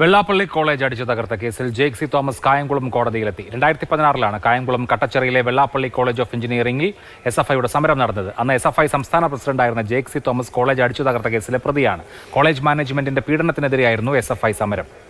Vellappally college അടിച്ചു തകർത്ത കേസിൽ ജേക്ക് സി തോമസ് കായംകുളം കോടതിയിലെത്തി രണ്ടായിരത്തി പതിനാറിലാണ് കായംകുളം കട്ടച്ചിറയിലെ വെള്ളാപ്പള്ളി കോളേജ് ഓഫ് എഞ്ചിനീയറിംഗിൽ എസ് എഫ് ഐയുടെ സമരം നടന്നത് അന്ന് എസ് എഫ് ഐ സംസ്ഥാന പ്രസിഡന്റായിരുന്ന ജേക്ക് സി തോമസ് കോളേജ് അടിച്ചു തകർത്ത കേസിലെ പ്രതിയാണ് കോളേജ് മാനേജ്മെന്റിന്റെ പീഡനത്തിനെതിരെയായിരുന്നു എസ് എഫ് ഐ സമരം